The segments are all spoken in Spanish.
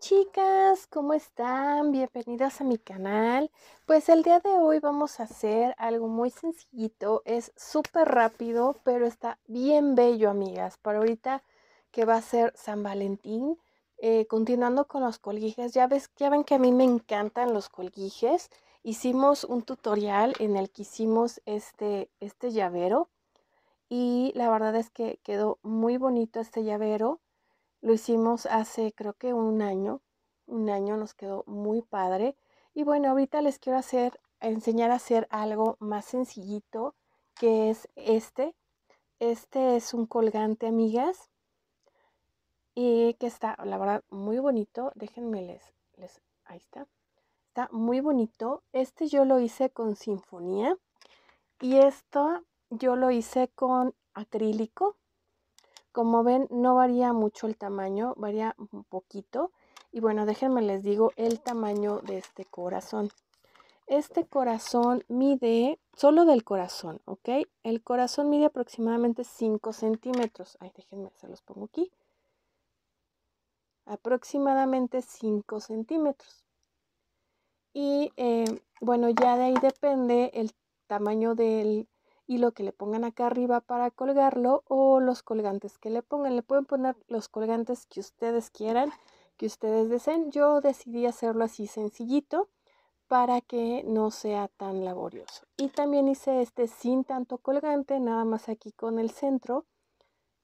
chicas, ¿cómo están? Bienvenidas a mi canal. Pues el día de hoy vamos a hacer algo muy sencillito, es súper rápido, pero está bien bello, amigas. Para ahorita que va a ser San Valentín, eh, continuando con los colguijes, ya, ves, ven que a mí me encantan los colguijes. Hicimos un tutorial en el que hicimos este, este llavero y la verdad es que quedó muy bonito este llavero lo hicimos hace creo que un año, un año nos quedó muy padre. Y bueno, ahorita les quiero hacer, enseñar a hacer algo más sencillito, que es este. Este es un colgante, amigas, y que está, la verdad, muy bonito. Déjenme les, les, ahí está. Está muy bonito. Este yo lo hice con sinfonía y esto yo lo hice con acrílico. Como ven, no varía mucho el tamaño, varía un poquito. Y bueno, déjenme les digo el tamaño de este corazón. Este corazón mide, solo del corazón, ¿ok? El corazón mide aproximadamente 5 centímetros. Ay, déjenme, se los pongo aquí. Aproximadamente 5 centímetros. Y eh, bueno, ya de ahí depende el tamaño del y lo que le pongan acá arriba para colgarlo o los colgantes que le pongan. Le pueden poner los colgantes que ustedes quieran, que ustedes deseen. Yo decidí hacerlo así sencillito para que no sea tan laborioso. Y también hice este sin tanto colgante, nada más aquí con el centro,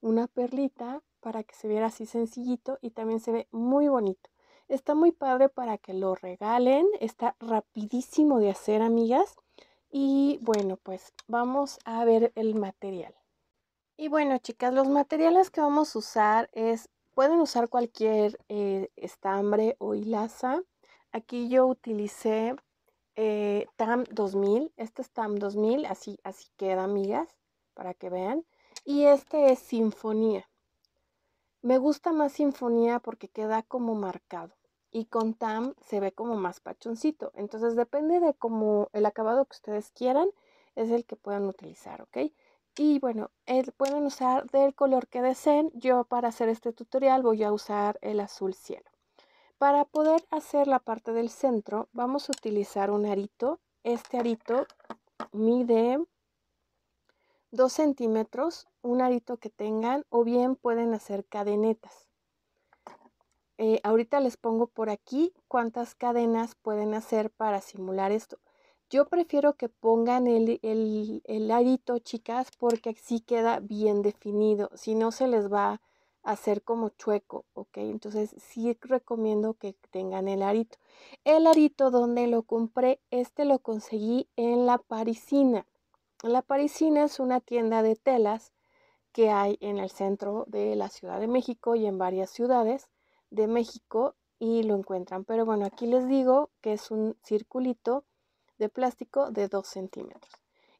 una perlita para que se viera así sencillito y también se ve muy bonito. Está muy padre para que lo regalen, está rapidísimo de hacer amigas y bueno, pues vamos a ver el material. Y bueno, chicas, los materiales que vamos a usar es, pueden usar cualquier eh, estambre o hilaza. Aquí yo utilicé eh, TAM 2000, este es TAM 2000, así, así queda, amigas, para que vean. Y este es Sinfonía. Me gusta más Sinfonía porque queda como marcado y con tam se ve como más pachoncito. Entonces depende de como el acabado que ustedes quieran, es el que puedan utilizar, ¿ok? Y bueno, pueden usar del color que deseen. Yo para hacer este tutorial voy a usar el azul cielo. Para poder hacer la parte del centro, vamos a utilizar un arito. Este arito mide 2 centímetros, un arito que tengan, o bien pueden hacer cadenetas. Eh, ahorita les pongo por aquí cuántas cadenas pueden hacer para simular esto. Yo prefiero que pongan el, arito, el chicas, porque así queda bien definido. Si no, se les va a hacer como chueco, ¿ok? Entonces sí recomiendo que tengan el arito. El arito donde lo compré, este lo conseguí en La Parisina. La Parisina es una tienda de telas que hay en el centro de la Ciudad de México y en varias ciudades de México y lo encuentran. Pero bueno, aquí les digo que es un circulito de plástico de 2 centímetros.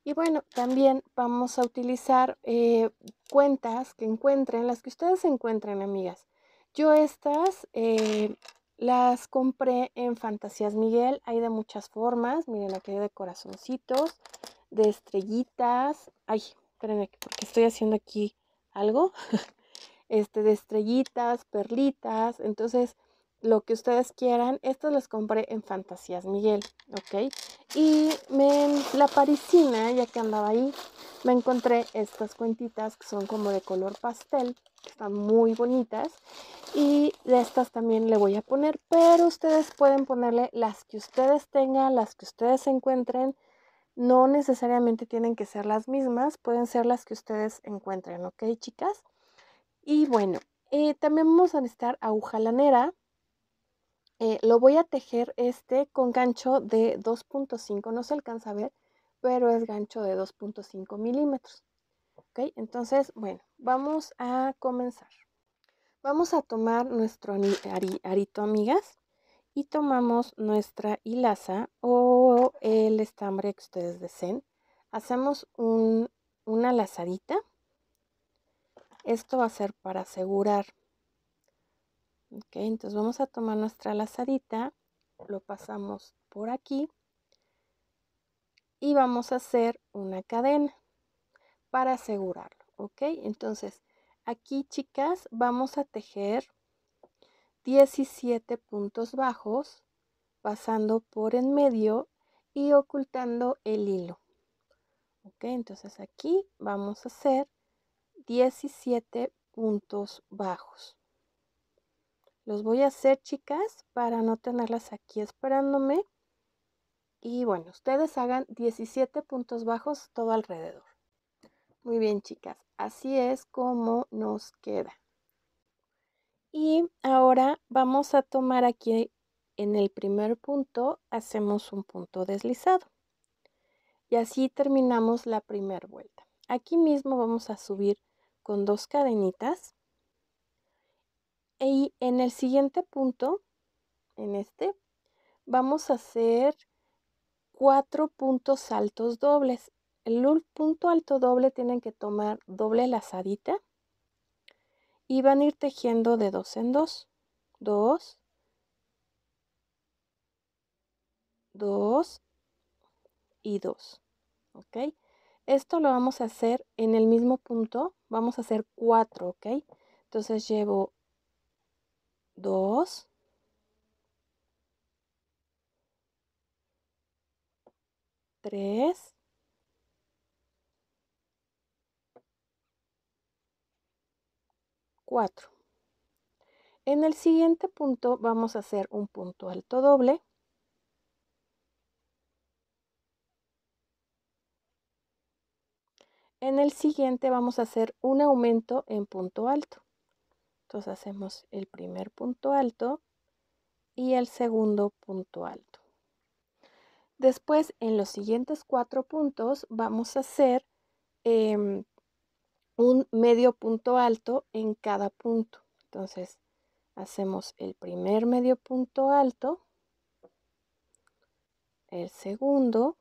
Y bueno, también vamos a utilizar eh, cuentas que encuentren, las que ustedes encuentren, amigas. Yo estas eh, las compré en Fantasías Miguel, hay de muchas formas. Miren, que hay de corazoncitos, de estrellitas. Ay, espérenme, porque estoy haciendo aquí algo. este, de estrellitas, perlitas, entonces lo que ustedes quieran. Estas las compré en Fantasías Miguel, ¿ok? Y me, la parisina, ya que andaba ahí, me encontré estas cuentitas que son como de color pastel, que están muy bonitas. Y de estas también le voy a poner, pero ustedes pueden ponerle las que ustedes tengan, las que ustedes encuentren. No necesariamente tienen que ser las mismas, pueden ser las que ustedes encuentren, ¿ok, chicas? Y bueno, eh, también vamos a necesitar aguja lanera. Eh, lo voy a tejer este con gancho de 2.5, no se alcanza a ver, pero es gancho de 2.5 milímetros. ¿Ok? Entonces, bueno, vamos a comenzar. Vamos a tomar nuestro arito, amigas, y tomamos nuestra hilaza o el estambre que ustedes deseen. Hacemos una lazadita esto va a ser para asegurar. entonces vamos a tomar nuestra lazadita, lo pasamos por aquí y vamos a hacer una cadena para asegurarlo. Ok, entonces aquí chicas vamos a tejer 17 puntos bajos pasando por en medio y ocultando el hilo. Ok, entonces aquí vamos a hacer 17 puntos bajos. Los voy a hacer, chicas, para no tenerlas aquí esperándome. Y bueno, ustedes hagan 17 puntos bajos todo alrededor. Muy bien, chicas. Así es como nos queda. Y ahora vamos a tomar aquí en el primer punto, hacemos un punto deslizado. Y así terminamos la primera vuelta. Aquí mismo vamos a subir con dos cadenitas. Y en el siguiente punto, en este, vamos a hacer cuatro puntos altos dobles. El punto alto doble tienen que tomar doble lazadita y van a ir tejiendo de dos en dos. Dos, dos y dos. ¿Ok? Esto lo vamos a hacer en el mismo punto, vamos a hacer 4, ¿ok? Entonces llevo 2, tres, cuatro. En el siguiente punto vamos a hacer un punto alto doble En el siguiente vamos a hacer un aumento en punto alto. Entonces hacemos el primer punto alto y el segundo punto alto. Después, en los siguientes cuatro puntos, vamos a hacer em, un medio punto alto en cada punto. Entonces, hacemos el primer medio punto alto, el segundo,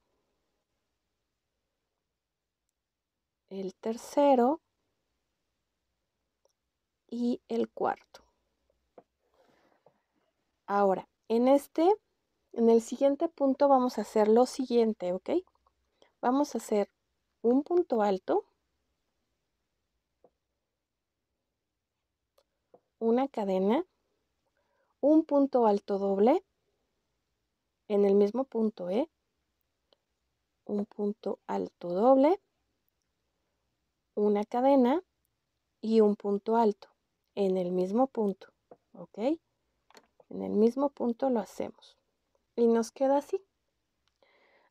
el tercero y el cuarto. Ahora, en este, en el siguiente punto vamos a hacer lo siguiente, ¿ok? Vamos a hacer un punto alto, una cadena, un punto alto doble, en el mismo punto, E, Un punto alto doble, una cadena y un punto alto en el mismo punto, ¿ok? En el mismo punto lo hacemos. Y nos queda así.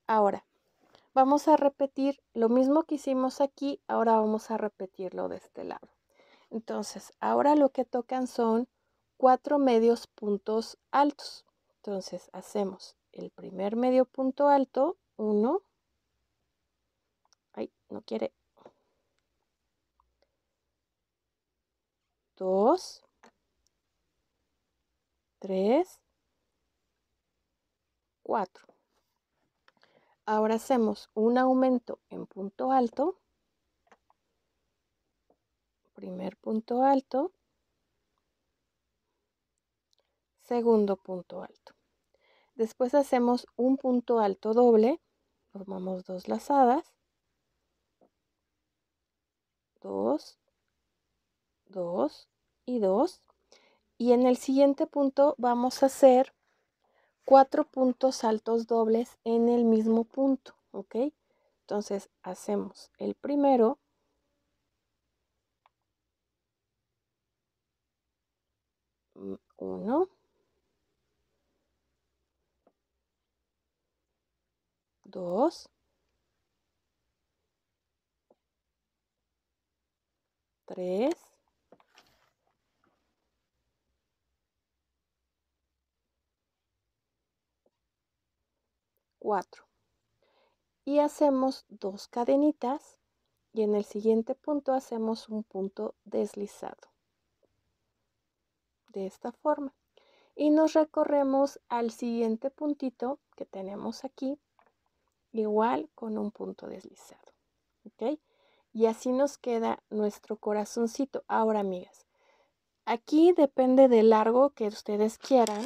Ahora, vamos a repetir lo mismo que hicimos aquí, ahora vamos a repetirlo de este lado. Entonces, ahora lo que tocan son cuatro medios puntos altos. Entonces, hacemos el primer medio punto alto, uno. Ay, no quiere 2, 3, 4. Ahora hacemos un aumento en punto alto. Primer punto alto. Segundo punto alto. Después hacemos un punto alto doble. Formamos dos lazadas. Dos, Dos y dos. Y en el siguiente punto vamos a hacer cuatro puntos altos dobles en el mismo punto, ¿ok? Entonces hacemos el primero. Mm, uno. Dos. Tres. 4 y hacemos dos cadenitas y en el siguiente punto hacemos un punto deslizado de esta forma y nos recorremos al siguiente puntito que tenemos aquí igual con un punto deslizado ok y así nos queda nuestro corazoncito ahora amigas aquí depende del largo que ustedes quieran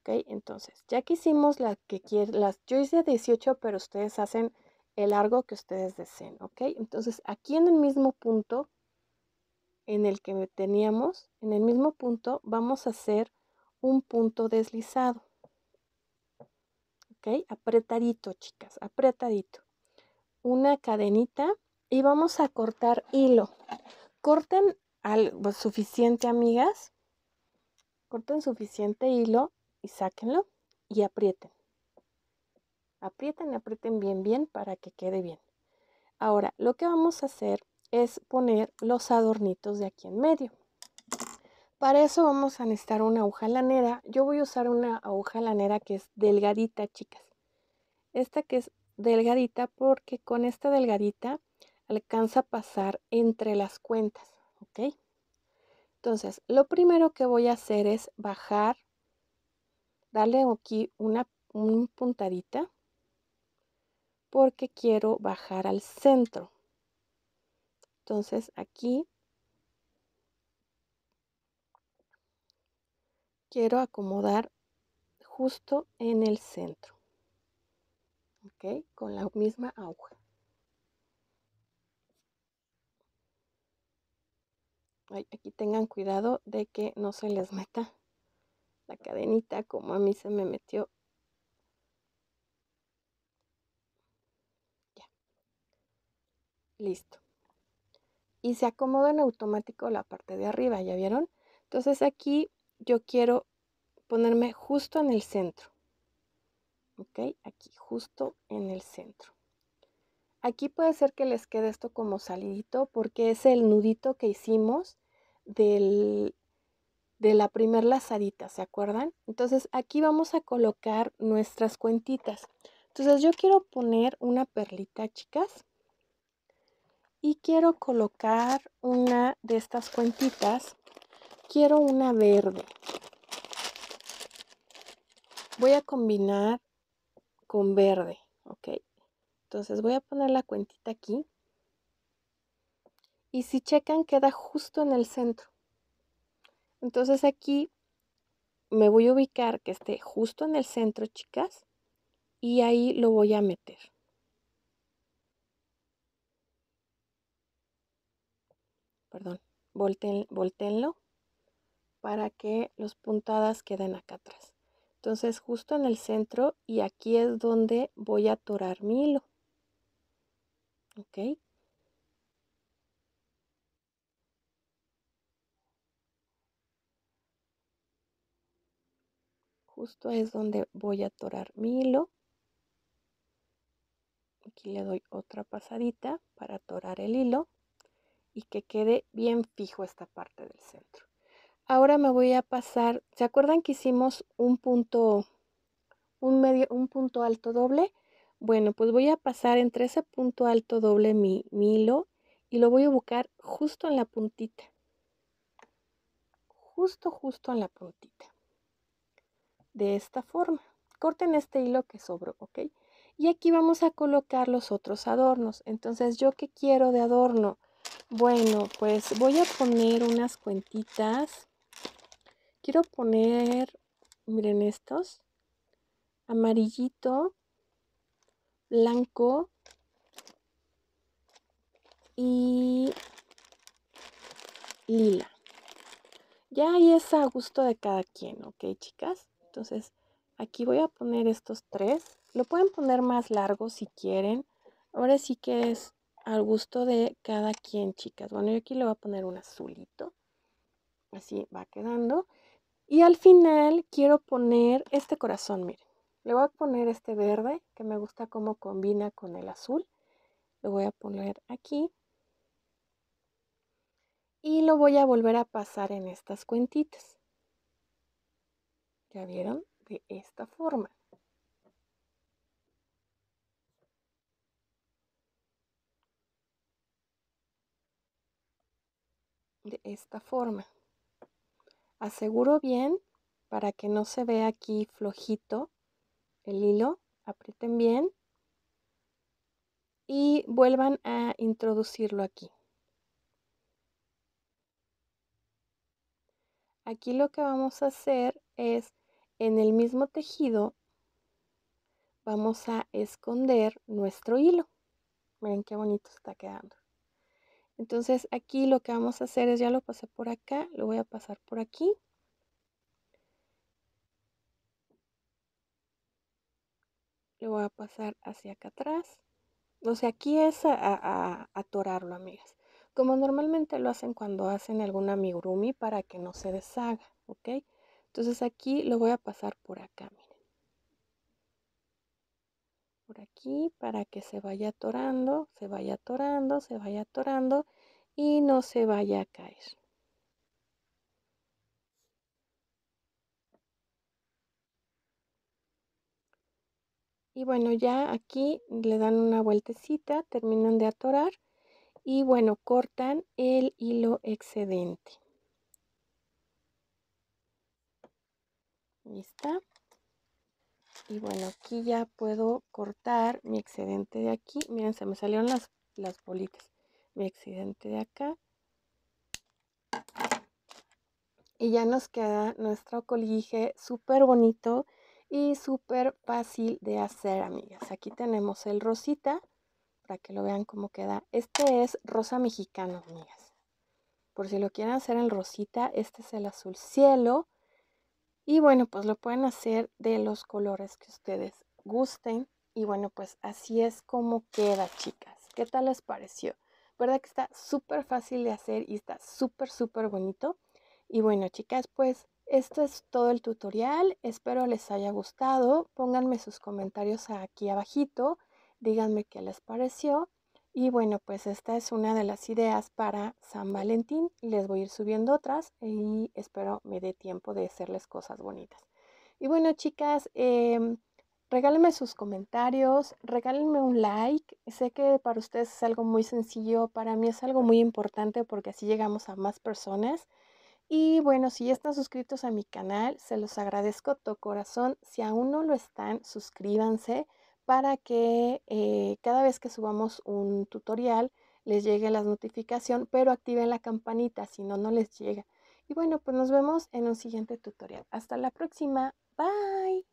¿Ok? Entonces, ya que hicimos la que quieren, las, yo hice 18, pero ustedes hacen el largo que ustedes deseen, ¿ok? Entonces, aquí en el mismo punto en el que teníamos, en el mismo punto vamos a hacer un punto deslizado. ¿Ok? Apretadito, chicas, apretadito. Una cadenita y vamos a cortar hilo. Corten algo pues, suficiente, amigas. Corten suficiente hilo y sáquenlo y aprieten. Aprieten, aprieten bien, bien para que quede bien. Ahora, lo que vamos a hacer es poner los adornitos de aquí en medio. Para eso vamos a necesitar una aguja lanera. Yo voy a usar una aguja lanera que es delgadita, chicas. Esta que es delgadita porque con esta delgadita alcanza a pasar entre las cuentas, ¿ok? Entonces, lo primero que voy a hacer es bajar darle aquí una puntadita porque quiero bajar al centro. Entonces aquí quiero acomodar justo en el centro. ¿Ok? Con la misma aguja. aquí tengan cuidado de que no se les meta la cadenita como a mí se me metió. Listo. Y se acomoda en automático la parte de arriba, ¿ya vieron? Entonces aquí yo quiero ponerme justo en el centro. ¿Ok? Aquí, justo en el centro. Aquí puede ser que les quede esto como salidito porque es el nudito que hicimos del, de la primer lazadita, ¿se acuerdan? Entonces aquí vamos a colocar nuestras cuentitas. Entonces yo quiero poner una perlita, chicas. Y quiero colocar una de estas cuentitas. Quiero una verde. Voy a combinar con verde, ¿ok? Entonces voy a poner la cuentita aquí. Y si checan, queda justo en el centro. Entonces aquí me voy a ubicar que esté justo en el centro, chicas, y ahí lo voy a meter. Perdón, voltenlo volteenlo para que las puntadas queden acá atrás. Entonces justo en el centro y aquí es donde voy a atorar mi hilo. justo es donde voy a torar mi hilo. Aquí le doy otra pasadita para torar el hilo y que quede bien fijo esta parte del centro. Ahora me voy a pasar, ¿se acuerdan que hicimos un punto, un medio, un punto alto doble? Bueno, pues voy a pasar entre ese punto alto doble mi, mi hilo y lo voy a buscar justo en la puntita. Justo, justo en la puntita de esta forma. Corten este hilo que sobró, ¿ok? Y aquí vamos a colocar los otros adornos. Entonces, ¿yo qué quiero de adorno? Bueno, pues voy a poner unas cuentitas. Quiero poner, miren estos, amarillito, blanco y lila. Ya ahí es a gusto de cada quien, ¿ok, chicas? Entonces, aquí voy a poner estos tres. Lo pueden poner más largo si quieren. Ahora sí que es al gusto de cada quien, chicas. Bueno, yo aquí le voy a poner un azulito. Así va quedando. Y al final quiero poner este corazón, miren. Le voy a poner este verde, que me gusta cómo combina con el azul. Lo voy a poner aquí. Y lo voy a volver a pasar en estas cuentitas. ¿Ya vieron? De esta forma. De esta forma. Aseguro bien para que no se vea aquí flojito el hilo. Aprieten bien y vuelvan a introducirlo aquí. Aquí lo que vamos a hacer es en el mismo tejido vamos a esconder nuestro hilo. Miren qué bonito está quedando. Entonces aquí lo que vamos a hacer es, ya lo pasé por acá, lo voy a pasar por aquí. Lo voy a pasar hacia acá atrás. O sea, aquí es a, atorarlo, amigas. Como normalmente lo hacen cuando hacen algún amigurumi para que no se deshaga, ¿ok? Entonces aquí lo voy a pasar por acá, miren. Por aquí para que se vaya atorando, se vaya atorando, se vaya atorando y no se vaya a caer. Y bueno, ya aquí le dan una vueltecita, terminan de atorar y bueno, cortan el hilo excedente. está. Y bueno, aquí ya puedo cortar mi excedente de aquí. Miren, se me salieron las, las bolitas. Mi excedente de acá. Y ya nos queda nuestro colguije súper bonito y súper fácil de hacer, amigas. Aquí tenemos el rosita, para que lo vean cómo queda. Este es rosa mexicano, amigas. Por si lo quieren hacer en rosita, este es el azul cielo. Y bueno, pues lo pueden hacer de los colores que ustedes gusten. Y bueno, pues así es como queda, chicas. ¿Qué tal les pareció? ¿Verdad que está súper fácil de hacer y está súper, súper bonito? Y bueno, chicas, pues esto es todo el tutorial. Espero les haya gustado. Pónganme sus comentarios aquí abajito. Díganme qué les pareció. Y bueno, pues esta es una de las ideas para San Valentín. Les voy a ir subiendo otras y espero me dé tiempo de hacerles cosas bonitas. Y bueno, chicas, em, regálenme sus comentarios, regálenme un like. Sé que para ustedes es algo muy sencillo, para mí es algo muy importante porque así llegamos a más personas. Y bueno, si ya están suscritos a mi canal, se los agradezco tu corazón. Si aún no lo están, suscríbanse para que eh, cada vez que subamos un tutorial les llegue la notificación, pero activen la campanita, si no, no les llega. Y bueno, pues nos vemos en un siguiente tutorial. Hasta la próxima. Bye.